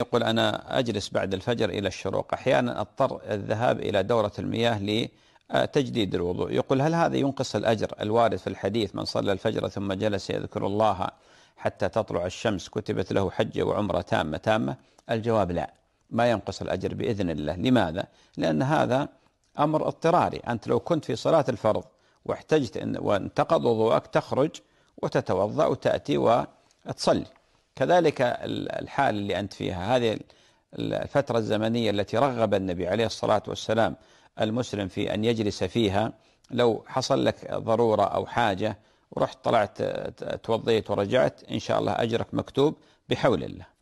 يقول أنا أجلس بعد الفجر إلى الشروق أحيانا أضطر الذهاب إلى دورة المياه لتجديد الوضوء يقول هل هذا ينقص الأجر الوارد في الحديث من صلى الفجر ثم جلس يذكر الله حتى تطلع الشمس كتبت له حجة وعمرة تامة تامة الجواب لا ما ينقص الأجر بإذن الله لماذا؟ لأن هذا أمر اضطراري أنت لو كنت في صلاة الفرض واحتجت وانتقض وضوءك تخرج وتتوضأ وتأتي وتصلي كذلك الحال اللي أنت فيها هذه الفترة الزمنية التي رغب النبي عليه الصلاة والسلام المسلم في أن يجلس فيها لو حصل لك ضرورة أو حاجة ورحت طلعت توضيت ورجعت إن شاء الله أجرك مكتوب بحول الله